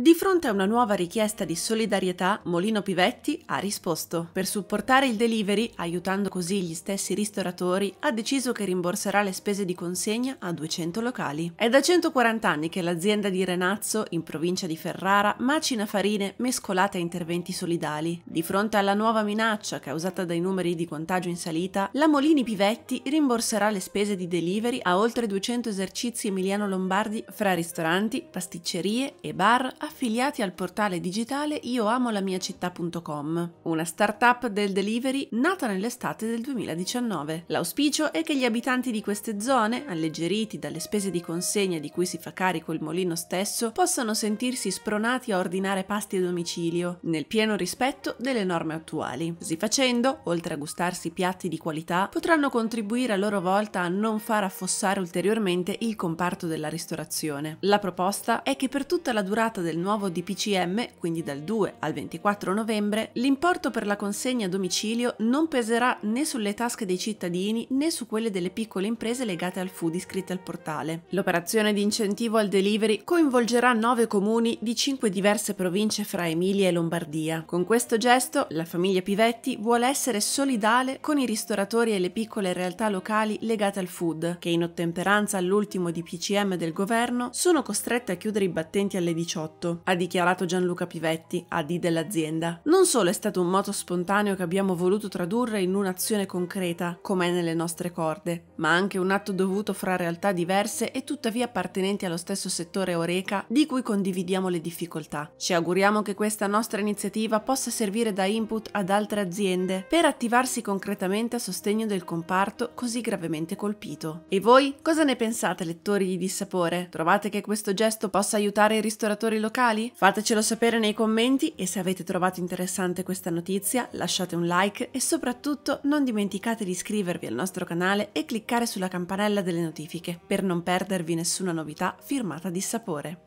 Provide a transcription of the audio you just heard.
Di fronte a una nuova richiesta di solidarietà, Molino Pivetti ha risposto. Per supportare il delivery, aiutando così gli stessi ristoratori, ha deciso che rimborserà le spese di consegna a 200 locali. È da 140 anni che l'azienda di Renazzo, in provincia di Ferrara, macina farine mescolate a interventi solidali. Di fronte alla nuova minaccia causata dai numeri di contagio in salita, la Molini Pivetti rimborserà le spese di delivery a oltre 200 esercizi emiliano-lombardi fra ristoranti, pasticcerie e bar a affiliati al portale digitale ioamolamiacittà.com, una startup del delivery nata nell'estate del 2019. L'auspicio è che gli abitanti di queste zone, alleggeriti dalle spese di consegna di cui si fa carico il molino stesso, possano sentirsi spronati a ordinare pasti a domicilio, nel pieno rispetto delle norme attuali. Così facendo, oltre a gustarsi piatti di qualità, potranno contribuire a loro volta a non far affossare ulteriormente il comparto della ristorazione. La proposta è che per tutta la durata del nuovo DPCM, quindi dal 2 al 24 novembre, l'importo per la consegna a domicilio non peserà né sulle tasche dei cittadini né su quelle delle piccole imprese legate al food iscritte al portale. L'operazione di incentivo al delivery coinvolgerà 9 comuni di 5 diverse province fra Emilia e Lombardia. Con questo gesto la famiglia Pivetti vuole essere solidale con i ristoratori e le piccole realtà locali legate al food, che in ottemperanza all'ultimo DPCM del governo sono costrette a chiudere i battenti alle 18 tutto, ha dichiarato Gianluca Pivetti, AD dell'azienda. Non solo è stato un moto spontaneo che abbiamo voluto tradurre in un'azione concreta, come è nelle nostre corde, ma anche un atto dovuto fra realtà diverse e tuttavia appartenenti allo stesso settore Oreca di cui condividiamo le difficoltà. Ci auguriamo che questa nostra iniziativa possa servire da input ad altre aziende per attivarsi concretamente a sostegno del comparto così gravemente colpito. E voi cosa ne pensate, lettori di Dissapore? Trovate che questo gesto possa aiutare i ristoratori locali? locali? Fatecelo sapere nei commenti e se avete trovato interessante questa notizia lasciate un like e soprattutto non dimenticate di iscrivervi al nostro canale e cliccare sulla campanella delle notifiche per non perdervi nessuna novità firmata di sapore.